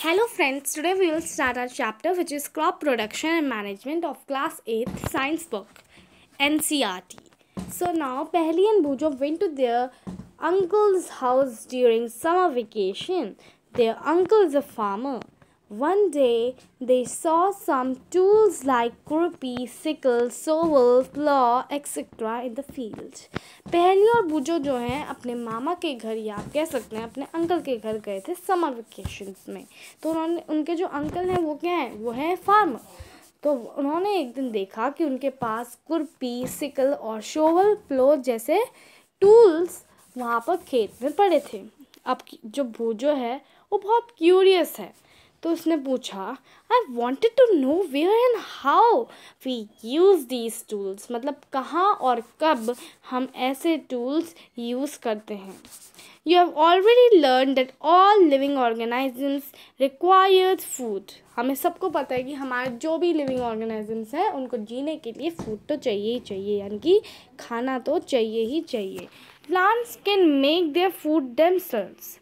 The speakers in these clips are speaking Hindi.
Hello friends, today we will start our chapter which is Crop Production and Management of Class 8th Science Book NCRT. So now Pehli and Bujo went to their uncle's house during summer vacation. Their uncle is a farmer One day they saw some tools like खुरपी sickle shovel plough etcetera in the field पहली और बूजो जो हैं अपने मामा के घर या आप कह सकते हैं अपने अंकल के घर गए थे समर वेकेशन में तो उन्होंने उनके जो अंकल हैं वो क्या हैं वो हैं फार्मर तो उन्होंने एक दिन देखा कि उनके पास कुर्पी सिकल और शोवल प्लो जैसे टूल्स वहाँ पर खेत में पड़े थे अब जो भूजो है वो बहुत क्यूरियस है तो उसने पूछा I wanted to know where and how we use these tools मतलब कहाँ और कब हम ऐसे टूल्स यूज़ करते हैं you have already learn that all living organisms required food हमें सबको पता है कि हमारे जो भी लिविंग ऑर्गेनाइजम्स हैं उनको जीने के लिए फूड तो चाहिए ही चाहिए यानी कि खाना तो चाहिए ही चाहिए plants can make their food them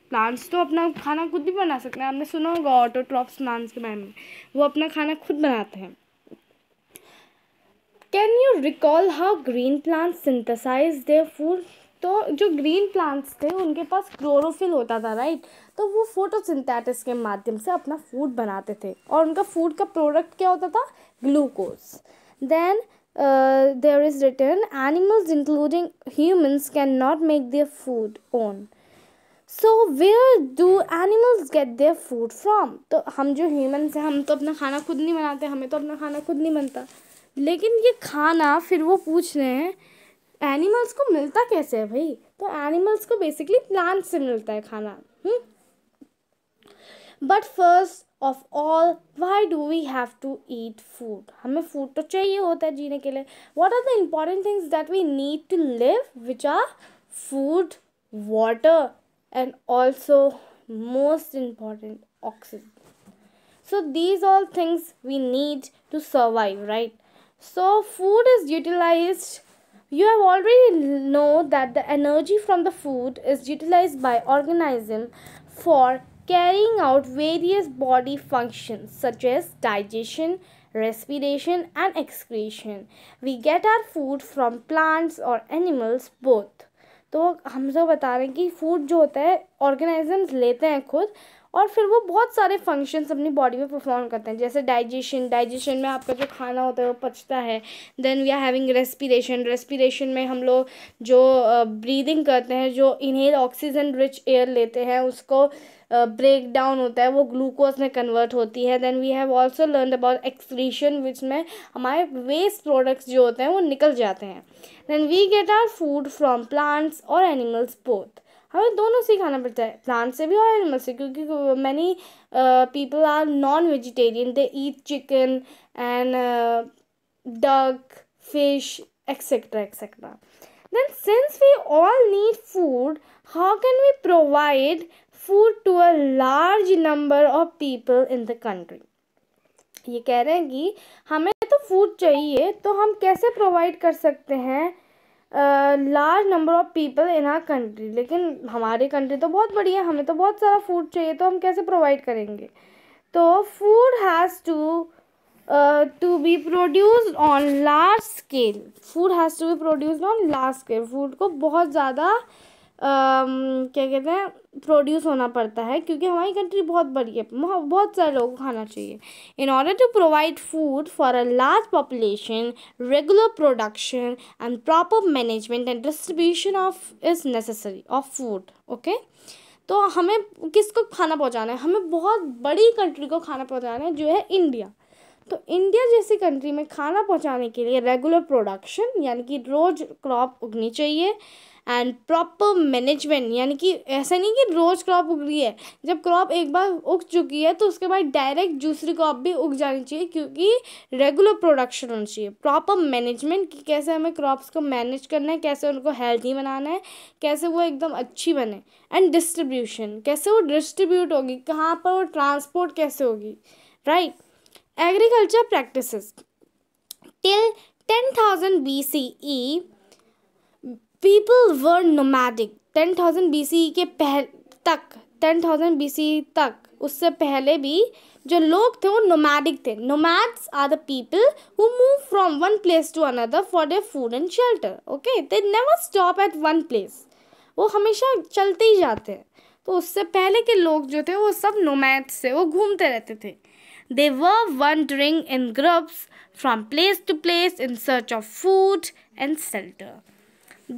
plants तो अपना खाना खुद भी बना सकते हैं आपने सुना होगा ऑटोट्रॉप्स प्लांट्स के बारे में वो अपना खाना खुद बनाते हैं can you recall how green plants synthesise their food तो जो ग्रीन प्लांट्स थे उनके पास क्लोरोफिल होता था राइट तो वो फोटोसिंथेटिस के माध्यम से अपना फूड बनाते थे और उनका फूड का प्रोडक्ट क्या होता था glucose then uh, there is written animals including humans cannot make their food own so where do animals get their food from तो हम जो ह्यूमन्स हैं हम तो अपना खाना खुद नहीं बनाते हमें तो अपना खाना खुद नहीं बनता लेकिन ये खाना फिर वो पूछ रहे हैं एनिमल्स को मिलता कैसे है भाई तो एनिमल्स को बेसिकली प्लांट से मिलता है खाना but hmm? First of all why do we have to eat food हमें फूड तो चाहिए होता है जीने के लिए what are the important things that we need to live which are food water and also most important oxygen so these all things we need to survive right so food is utilized you have already know that the energy from the food is utilized by organism for carrying out various body functions such as digestion, respiration and excretion. We get our food from plants or animals both. तो हम सब बता रहे हैं कि फूड जो होता है ऑर्गेनाइजम लेते हैं खुद और फिर वो बहुत सारे फंक्शंस अपनी बॉडी में परफॉर्म करते हैं जैसे डाइजेशन डाइजेशन में आपका जो खाना होता है वो पचता है then we are having respiration respiration में हम लोग जो ब्रीदिंग करते हैं जो इनहेल ऑक्सीजन रिच एयर लेते हैं उसको ब्रेक डाउन होता है वो ग्लूकोज में कन्वर्ट होती है then we have also learn about excretion which में हमारे वेस्ट प्रोडक्ट्स जो होते हैं वो निकल जाते हैं then we get our food from plants और एनिमल्स बोथ हमें दोनों से खाना पड़ता है प्लांट से भी और एनिमल से क्योंकि many people are non vegetarian they eat chicken and duck fish etcetera etcetera then since we all need food how can we provide food to a large number of people in the country ये कह रहे हैं कि हमें तो फूड चाहिए तो हम कैसे प्रोवाइड कर सकते हैं large number of people in our country लेकिन हमारे कंट्री तो बहुत बड़ी है हमें तो बहुत सारा फूड चाहिए तो हम कैसे प्रोवाइड करेंगे तो food has to to be produce on large scale food has to be produce on large scale food को बहुत ज़्यादा क्या कहते हैं प्रोड्यूस होना पड़ता है क्योंकि हमारी कंट्री बहुत बड़ी है बहुत सारे लोगों को खाना चाहिए in order to provide food for a large population regular production and proper management and distribution of is necessary of food okay तो हमें किसको खाना पहुंचाना है हमें बहुत बड़ी कंट्री को खाना पहुंचाना है जो है इंडिया तो इंडिया जैसी कंट्री में खाना पहुंचाने के लिए रेगुलर प्रोडक्शन यानी कि रोज़ क्रॉप उगनी चाहिए एंड प्रॉपर मैनेजमेंट यानी कि ऐसा नहीं कि रोज़ क्रॉप उग रही है जब क्रॉप एक बार उग चुकी है तो उसके बाद डायरेक्ट दूसरी क्रॉप भी उग जानी चाहिए क्योंकि रेगुलर प्रोडक्शन होनी चाहिए प्रॉपर मैनेजमेंट कि कैसे हमें क्रॉप्स को मैनेज करना है कैसे उनको हेल्दी बनाना है कैसे वो एकदम अच्छी बने एंड डिस्ट्रीब्यूशन कैसे वो डिस्ट्रीब्यूट होगी कहाँ पर वो ट्रांसपोर्ट कैसे होगी right agriculture practice till ten thousand B C E people were nomadic ten thousand B C के पह तक टेन थाउजेंड बी सी तक उससे पहले भी जो लोग थे वो नोमैडिक थे nomads are the people who move from one place to another for their food and shelter okay they never stop at one place वो हमेशा चलते ही जाते हैं तो उससे पहले के लोग जो थे वो सब नोमैड्स थे वो घूमते रहते थे they were wandering in groups from place to place in search of food and shelter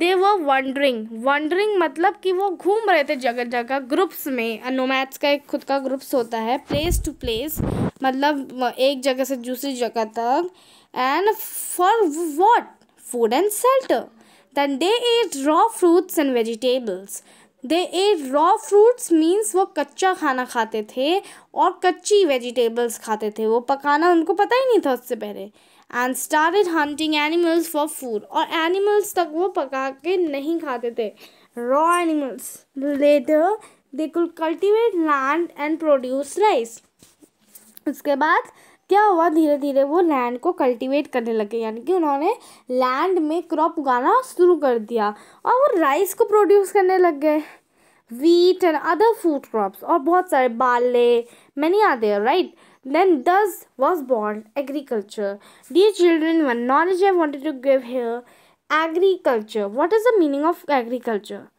they वो वंडरिंग वंडरिंग मतलब कि वो घूम रहे थे जगह जगह ग्रुप्स में नोमैट्स का एक खुद का ग्रुप्स होता है प्लेस टू प्लेस मतलब एक जगह से दूसरी जगह तक and for what food and shelter then they ate raw fruits and vegetables they ate raw fruits means वो कच्चा खाना खाते थे और कच्ची वेजिटेबल्स खाते थे वो पकाना उनको पता ही नहीं था उससे पहले and started hunting animals for food और एनिमल्स तक वो पका के नहीं खाते थे raw animals later they could cultivate land and produce rice उसके बाद क्या हुआ धीरे धीरे वो लैंड को कल्टीवेट करने लगे यानी कि उन्होंने लैंड में क्रॉप उगाना शुरू कर दिया और वो राइस को प्रोड्यूस करने लग गए wheat and other food crops और बहुत सारे बाले मैनी आते हैं right Then thus was born agriculture. Dear children, one knowledge I wanted to give here, agriculture. What is the meaning of agriculture?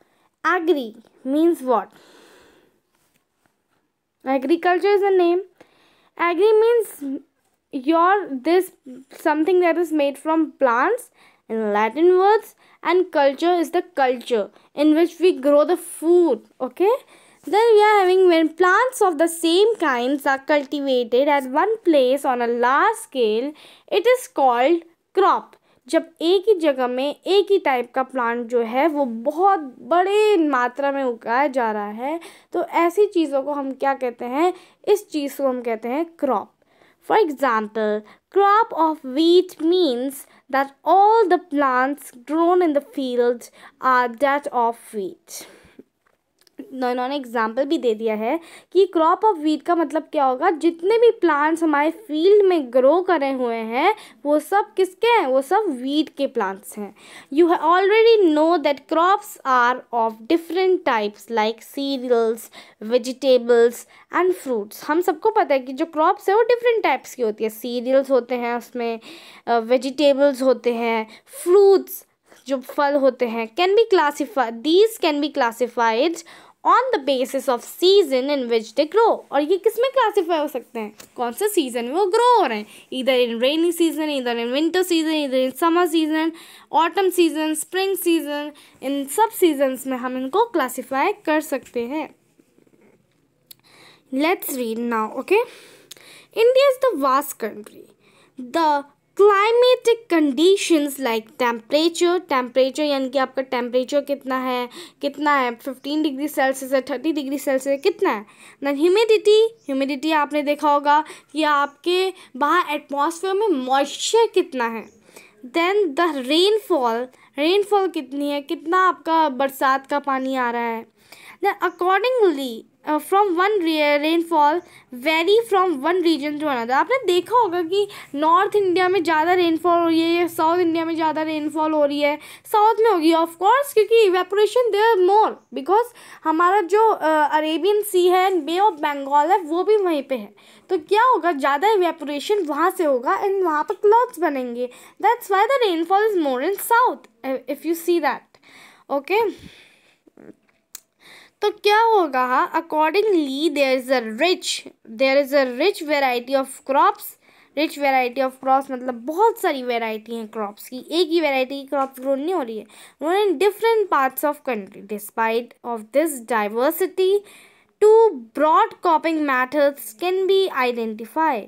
Agri means what? Agriculture is a name. Agri means your this something that is made from plants in Latin words and culture is the culture in which we grow the food. Okay. there we are having when plants of the same kinds are cultivated at one place on a large scale it is called crop जब एक ही जगह में एक ही टाइप का प्लांट जो है वो बहुत बड़े मात्रा में उगाया जा रहा है तो ऐसी चीज़ों को हम क्या कहते हैं इस चीज़ को हम कहते हैं crop for example crop of wheat means that all the plants grown in the field are that of wheat इन्होंने एग्जाम्पल भी दे दिया है कि क्रॉप ऑफ वीट का मतलब क्या होगा जितने भी प्लांट्स हमारे फील्ड में ग्रो करे हुए हैं वो सब किसके हैं वो सब वीट के प्लांट्स हैं you already know that crops are of different types like cereals vegetables and fruits हम सबको पता है कि जो क्रॉप्स है वो डिफरेंट टाइप्स की होती है सीरियल्स होते हैं उसमें वेजिटेबल्स होते हैं फ्रूट्स जो फल होते हैं can be classify these can be classified on the basis of season in which they grow और ये किस में क्लासीफाई हो सकते हैं कौन से सीज़न में वो ग्रो हो रहे हैं इधर इन रेनी सीजन इधर इन विंटर सीजन इधर in summer season autumn season spring season इन सब सीजन्स में हम इनको क्लासीफाई कर सकते हैं let's read now okay India is the vast country the climatic conditions like temperature temperature यानी कि आपका टेम्परेचर कितना है कितना है फिफ्टीन डिग्री सेल्सियस है थर्टी डिग्री सेल्सियस कितना है देन ह्यूमिडिटी ह्यूमिडिटी आपने देखा होगा कि आपके बाहर एटमॉस्फेयर में मॉइस्चर कितना है देन द रेनफॉल रेनफॉल कितनी है कितना आपका बरसात का पानी आ रहा है then accordingly uh, from rainfall very from one region to to another आपने देखा होगा कि नॉर्थ इंडिया में ज़्यादा रेनफॉल हो रही है या साउथ इंडिया में ज़्यादा रेनफॉल हो रही है साउथ में होगी ऑफकोर्स क्योंकि इवेपोरेशन देर मोर बिकॉज हमारा जो अरेबियन uh, सी है बे ऑफ बंगाल है वो भी वहीं पर है तो क्या होगा ज़्यादा इवेपोरेशन वहाँ से होगा एंड वहाँ पर क्लॉथ्स बनेंगे that's why the rainfall is more in south if you see that okay तो क्या होगा accordingly there is a rich there is a rich variety of crops rich variety of crops मतलब बहुत सारी वेराइटी हैं क्रॉप्स की एक ही वेराइटी की क्रॉप्स ग्रो नहीं हो रही है in different parts of country despite of this diversity to broad cropping methods can be identify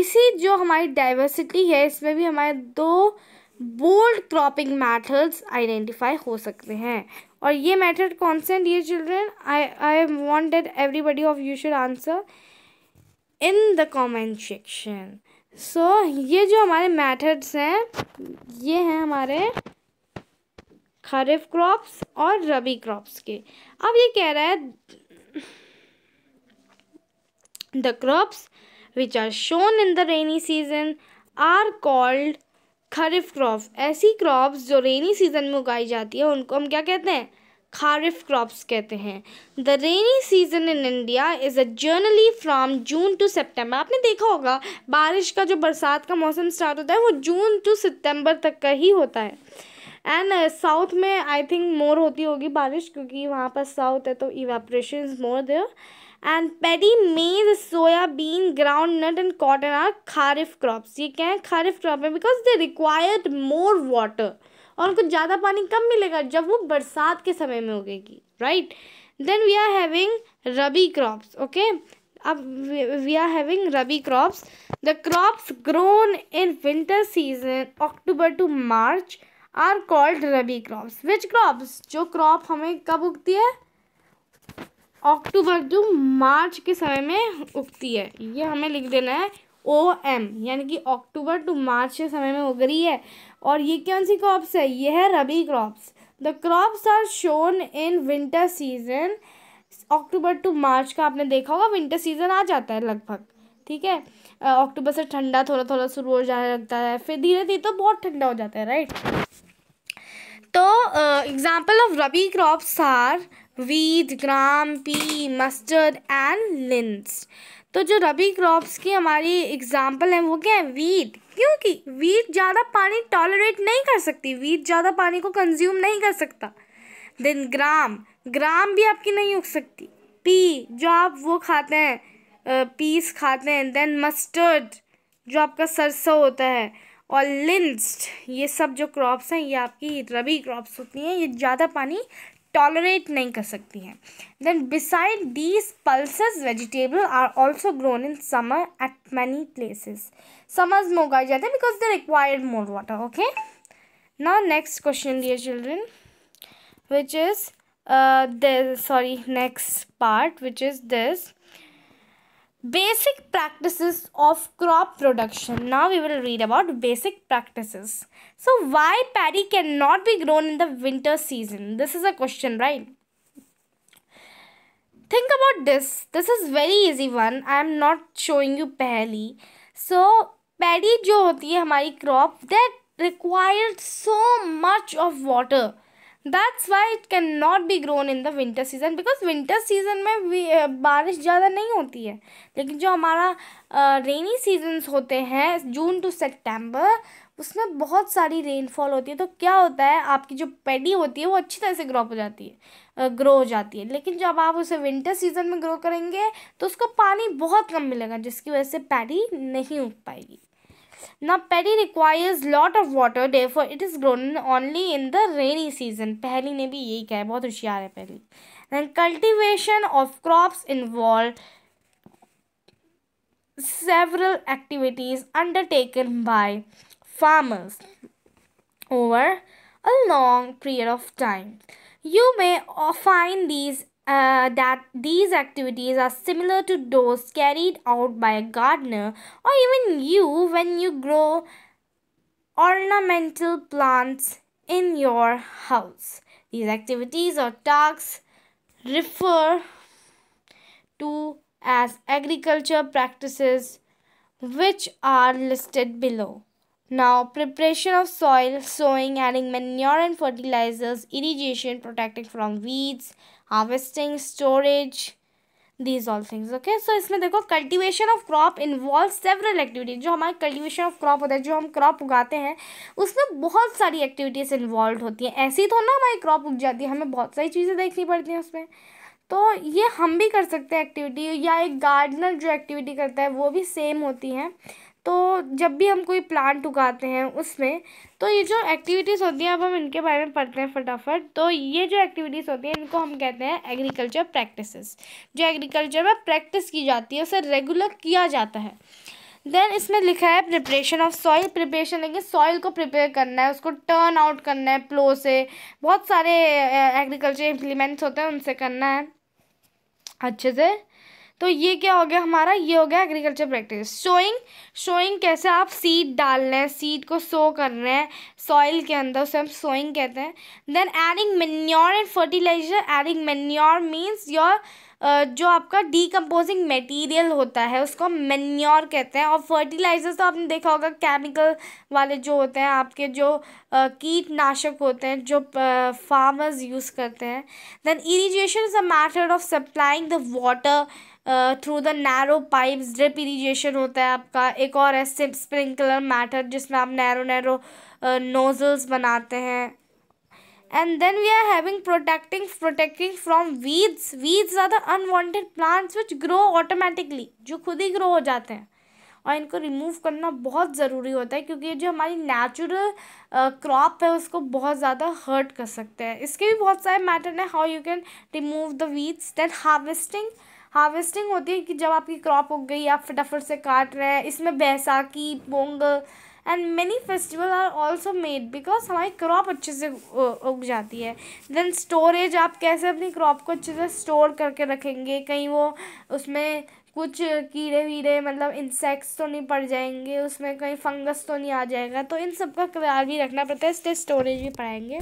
इसी जो हमारी डाइवर्सिटी है इसमें भी हमारे दो बोल्ड क्रॉपिंग मैथड्स आइडेंटिफाई हो सकते हैं और ये मैटर कॉन्सेंट ये children I I want that everybody of you should answer in the comment section so ये जो हमारे मैथड्स हैं ये हैं हमारे खरीफ क्रॉप्स और रबी क्रॉप्स के अब ये कह रहा है the crops which are sown in the rainy season are called kharif crop ऐसी क्रॉप्स जो रेनी सीज़न में उगाई जाती है उनको हम क्या कहते हैं खारिफ क्रॉप्स कहते हैं the rainy season in India is a generally from June to September आपने देखा होगा बारिश का जो बरसात का मौसम स्टार्ट होता है वो जून टू सितंबर तक का ही होता है एंड साउथ uh, में आई थिंक मोर होती होगी बारिश क्योंकि वहाँ पर साउथ है तो evaporation more there and paddy maize soybean groundnut and cotton are kharif crops ये क्या है खारिफ क्रॉप है because they required more water और उनको ज़्यादा पानी कम मिलेगा जब वो बरसात के समय में उगेगी right then we are having rabi crops okay अब we are having rabi crops the crops grown in winter season October to March are called rabi crops which crops जो क्रॉप हमें कब उगती है अक्टूबर टू मार्च के समय में उगती है ये हमें लिख देना है ओ एम यानी कि अक्टूबर टू मार्च के समय में उग रही है और ये कौन सी क्रॉप्स है ये है rabi crops the crops are sown in winter season October to March का आपने देखा होगा विंटर सीजन आ जाता है लगभग ठीक है अक्टूबर से ठंडा थोड़ा थोड़ा शुरू हो जाने लगता है फिर धीरे धीरे तो बहुत ठंडा हो जाता है राइट तो example of rabi crops are wheat gram pea mustard and linseed तो जो रबी क्रॉप्स की हमारी एग्जाम्पल हैं वो क्या है वीट क्योंकि वीट ज़्यादा पानी टॉलरेट नहीं कर सकती वीट ज़्यादा पानी को कंज्यूम नहीं कर सकता देन ग्राम ग्राम भी आपकी नहीं उग सकती पी जो आप वो खाते हैं पीस खाते हैं देन मस्टर्ड जो आपका सरसों होता है और लिंस्ड ये सब जो क्रॉप्स हैं ये आपकी रबी क्रॉप्स होती हैं ये ज़्यादा पानी टॉलरेट नहीं कर सकती हैं then beside these pulses vegetable are also grown in summer at many places summers में उगाए जाते हैं because they required more water okay ना next question dear children which is this sorry next part which is this basic practices of crop production now we will read about basic practices so why paddy cannot be grown in the winter season this is a question right think about this this is very easy one i am not showing you paddy so paddy jo hoti hai hamari crop that required so much of water that's why it can not be grown in the winter season because winter season में बारिश ज़्यादा नहीं होती है लेकिन जो हमारा रेनी सीजन्स होते हैं जून टू सेप्टेम्बर उसमें बहुत सारी रेनफॉल होती है तो क्या होता है आपकी जो पेडी होती है वो अच्छी तरह से ग्रोप हो जाती है ग्रो हो जाती है लेकिन जब आप उसे विंटर सीज़न में ग्रो करेंगे तो उसको पानी बहुत कम मिलेगा जिसकी वजह से पैडी नहीं उग पाएगी now paddy requires lot of water therefore it is grown only in the rainy season पहली ने भी यही कहा है बहुत होशियार है पहली then cultivation of crops involved several activities undertaken by farmers over a long period of time you may find these uh, that these activities are similar to those carried out by a gardener or even you when you grow ornamental plants in your house. These activities or tasks refer to as agriculture practices which are listed below. Now preparation of soil, sowing, adding manure and fertilizers, irrigation, protecting from weeds, harvesting, storage, these all things. Okay, so इसमें देखो cultivation of crop involves several activities. जो हमारे cultivation of crop होता है जो हम crop उगाते हैं उसमें बहुत सारी activities involved होती हैं ऐसी तो ना हमारी crop उग जाती है हमें बहुत सारी चीज़ें देखनी पड़ती हैं उसमें तो ये हम भी कर सकते हैं एक्टिविटी या एक गार्डनर जो एक्टिविटी करता है वो भी सेम होती हैं तो जब भी हम कोई प्लांट उगाते हैं उसमें तो ये जो एक्टिविटीज़ होती हैं अब हम इनके बारे में पढ़ते हैं फटाफट तो ये जो एक्टिविटीज़ होती हैं इनको हम कहते हैं एग्रीकल्चर प्रैक्टिसेस जो एग्रीकल्चर में प्रैक्टिस की जाती है उसे रेगुलर किया जाता है देन इसमें लिखा है प्रिपरेशन ऑफ सॉइल प्रिपरेशन लेकिन सॉइल को प्रिपेयर करना है उसको टर्न आउट करना है प्लो से बहुत सारे एग्रीकल्चर इम्प्लीमेंट्स होते हैं उनसे करना है अच्छे से तो ये क्या हो गया हमारा ये हो गया एग्रीकल्चर प्रैक्टिस सोइंग सोइंग कैसे आप सीड डाल रहे हैं सीड को सो कर रहे हैं सॉइल के अंदर उसे हम सोइंग कहते हैं then adding manure and fertilizer adding manure means your जो आपका डीकम्पोजिंग मटेरियल होता है उसको मेन्योर कहते हैं और फर्टिलाइजर्स तो आपने देखा होगा केमिकल वाले जो होते हैं आपके जो कीटनाशक होते हैं जो फार्मर्स यूज़ करते हैं then irrigation is a method of supplying the water through the narrow pipe drip irrigation होता है आपका एक और है स्प्रिंकलर मैथड जिसमें आप नैरो नैरो नोजल्स बनाते हैं and then we are having protecting protecting from weeds weeds are the unwanted plants which grow automatically जो खुद ही ग्रो हो जाते हैं और इनको रिमूव करना बहुत ज़रूरी होता है क्योंकि जो हमारी नेचुरल क्रॉप uh, है उसको बहुत ज़्यादा हर्ट कर सकते हैं इसके भी बहुत सारे मैटर हैं how you can remove the weeds then harvesting harvesting होती है कि जब आपकी क्रॉप उग गई आप फटाफट से काट रहे हैं इसमें Baisakhi Pongal and many festival are also made because हमारी क्रॉप अच्छे से उग जाती है देन स्टोरेज आप कैसे अपनी क्रॉप को अच्छे से स्टोर करके रखेंगे कहीं वो उसमें कुछ कीड़े वीड़े मतलब इंसेक्ट्स तो नहीं पड़ जाएंगे उसमें कहीं फंगस तो नहीं आ जाएगा तो इन सब का ख्याल भी रखना पड़ता है इसलिए स्टोरेज भी पड़ेंगे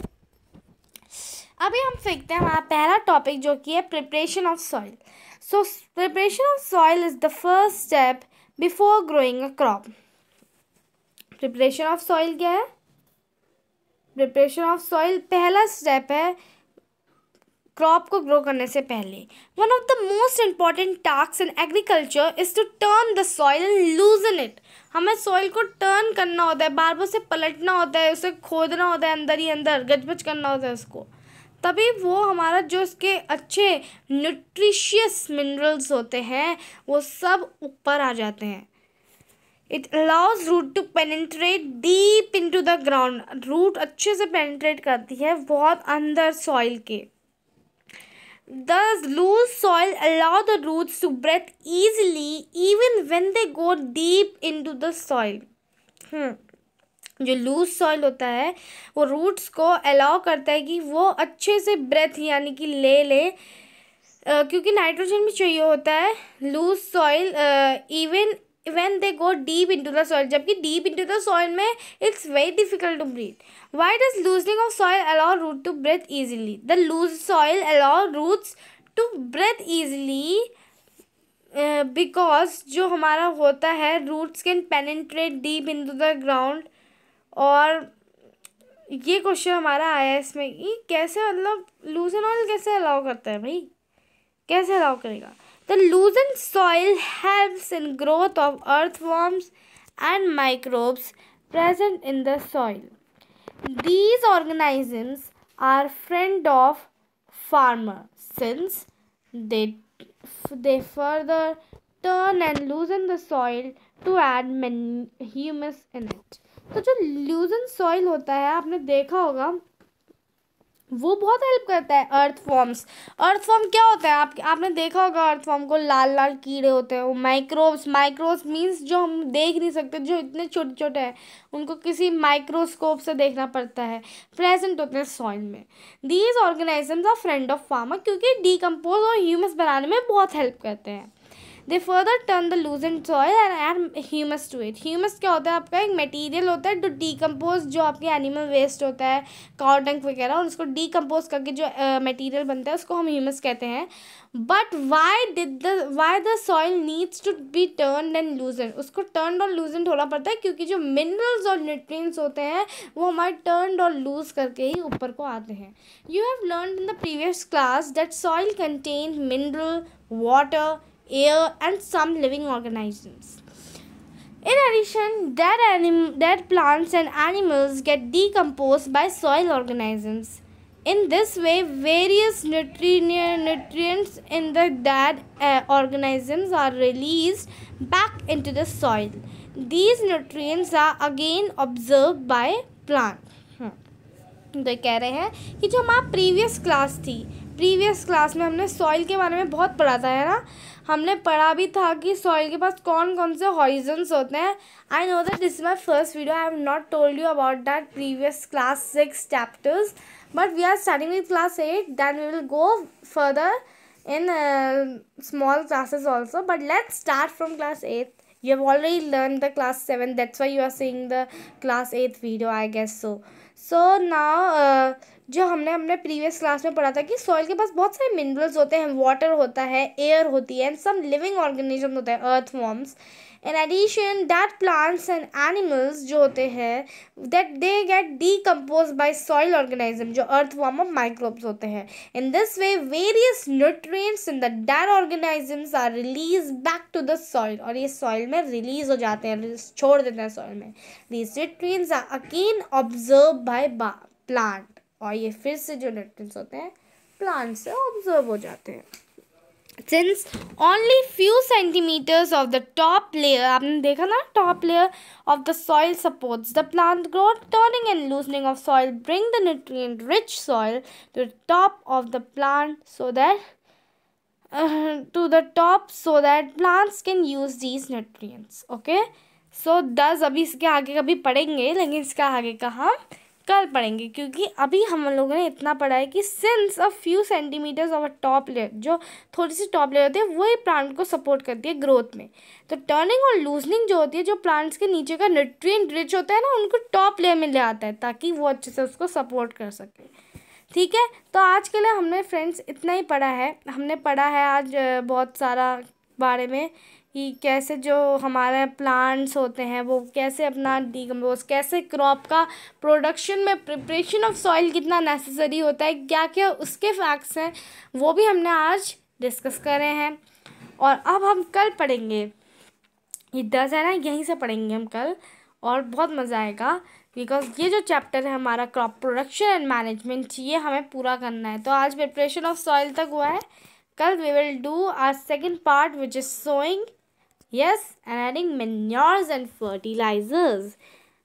अभी हम फेंकते हैं हमारा पहला टॉपिक जो कि है preparation of soil so preparation of soil is the first step before growing a crop preparation of soil क्या है प्रिपरेशन ऑफ सॉइल पहला स्टेप है क्रॉप को ग्रो करने से पहले one of the most important task in agriculture is to turn the soil and loosen it हमें सॉइल को टर्न करना होता है बार बार से पलटना होता है उसे खोदना होता है अंदर ही अंदर गजबज करना होता है उसको तभी वो हमारा जो उसके अच्छे न्यूट्रिशियस मिनरल्स होते हैं वो सब ऊपर आ जाते हैं it allows root to penetrate deep to the ground root अच्छे से पेनिट्रेट करती है बहुत अंदर सॉइल के Thus, loose soil allow the roots to breathe easily even when they go deep into the soil जो लूज सॉइल होता है वो रूट्स को अलाउ करता है कि वो अच्छे से ब्रेथ यानी कि ले ले uh, क्योंकि नाइट्रोजन भी चाहिए होता है loose soil even when they go deep into the soil jabki deep into the soil mein it's very difficult to breathe. Why does loosening of soil allow root to breathe easily? The loose soil allow roots to breathe easily because uh, जो हमारा होता है roots can penetrate deep into the ground और ये क्वेश्चन हमारा आया है इसमें कि कैसे मतलब लूजन ऑयल कैसे अलाउ करता है भाई कैसे अलाउ करेगा The loosened soil helps in growth of earthworms and microbes present in the soil. These organisms are friend of farmer since they, they further turn and loosen the soil to add humus in it. तो जो लूजन सॉइल होता है आपने देखा होगा वो बहुत हेल्प करता है अर्थ फॉर्म्स अर्थ फॉर्म क्या होता है आप आपने देखा होगा अर्थ फॉर्म को लाल लाल कीड़े होते हैं वो माइक्रोब्स माइक्रोब्स मीन्स जो हम देख नहीं सकते जो इतने छोटे छोटे हैं उनको किसी माइक्रोस्कोप से देखना पड़ता है प्रेजेंट होते हैं सॉइल में these organisms are friend of farmer क्योंकि डिकम्पोज और ह्यूमस बनाने में बहुत हेल्प करते हैं they further turn the and soil and add humus to it humus क्या होता है आपका एक मटीरियल होता है टू डीकम्पोज जो आपके एनिमल वेस्ट होता है कॉटंक वगैरह उसको डीकम्पोज करके जो मटीरियल uh, बनता है उसको हम ह्यूमस कहते हैं but why did the why the soil needs to be turn and and उसको टर्न और एंड होना पड़ता है क्योंकि जो मिनरल्स और न्यूट्रिएंट्स होते हैं वो हमारे टर्न और लूज करके ही ऊपर को आते हैं you have learn in the previous class that soil contain mineral water air and some living organisms. In addition, dead, anim- dead plants and animals get decomposed by soil organisms. In this way, various nutri- nutrients in the dead uh, organisms are released back into the soil. These nutrients are again observed by plants. Hmm. तो कह रहे हैं कि जो हमारा प्रीवियस क्लास थी प्रीवियस क्लास में हमने सॉइल के बारे में बहुत पढ़ा था है ना हमने पढ़ा भी था कि सॉइल के पास कौन कौन से हॉरिजन्स होते हैं I know that this my first video I have not told you about that previous class six chapters but we are starting with class eight then we will go further in small classes also but let's start from class eight you have already learn the class seven that's why you are seeing the class eight video I guess so so now जो हमने अपने प्रीवियस क्लास में पढ़ा था कि सॉइल के पास बहुत सारे मिनरल्स होते हैं वाटर होता है एयर होती है एंड सम लिविंग ऑर्गेनिज्म होते हैं earthworms in addition that plants and animals जो होते हैं that they get decompose by soil organism जो अर्थ वॉर्म और माइक्रोब्स होते हैं in this way various nutrients in the dead organisms are release back to the soil और ये सॉइल में रिलीज हो जाते हैं छोड़ देते हैं सॉइल में these nutrient are again absorb by plant और ये फिर से जो इलेक्ट्रॉन्स होते हैं प्लांट से ऑब्जर्व हो जाते हैं since only few centimeters of the top layer आपने देखा ना top layer of the soil supports the plant growth turning and loosening of soil bring the nutrient rich soil to top of the plant so that to the top so that plants can use these nutrient okay so thus अभी इसके आगे कभी पढ़ेंगे लेकिन इसका आगे कहा कल पढ़ेंगे क्योंकि अभी हम लोगों ने इतना पढ़ा है कि since a few centimeters of a top layer जो थोड़ी सी टॉप लेयर होती है वही प्लांट को सपोर्ट करती है ग्रोथ में तो टर्निंग और लूजनिंग जो होती है जो प्लांट्स के नीचे का न्यूट्रिएंट रिच होता है ना उनको टॉप लेयर में ले आता है ताकि वो अच्छे से उसको सपोर्ट कर सके ठीक है तो आज के लिए हमने फ्रेंड्स इतना ही पढ़ा है हमने पढ़ा है आज बहुत सारा बारे में कि कैसे जो हमारे प्लांट्स होते हैं वो कैसे अपना डिकम्पोज कैसे क्रॉप का प्रोडक्शन में प्रिपरेशन ऑफ सॉइल कितना नेसेसरी होता है क्या क्या उसके फैक्ट्स हैं वो भी हमने आज डिस्कस करे हैं और अब हम कल पढ़ेंगे ये दस है ना यहीं से पढ़ेंगे हम कल और बहुत मज़ा आएगा बिकॉज ये जो चैप्टर है हमारा क्रॉप प्रोडक्शन एंड मैनेजमेंट ये हमें पूरा करना है तो आज प्रिपरेशन ऑफ सॉइल तक हुआ है कल we will do our second part which is sowing Yes, and adding manures and fertilizers.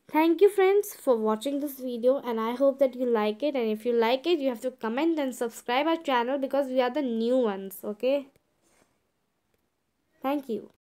Thank you friends for watching this video and I hope that you like it and if you like it you have to comment and subscribe our channel because we are the new ones okay. Thank you.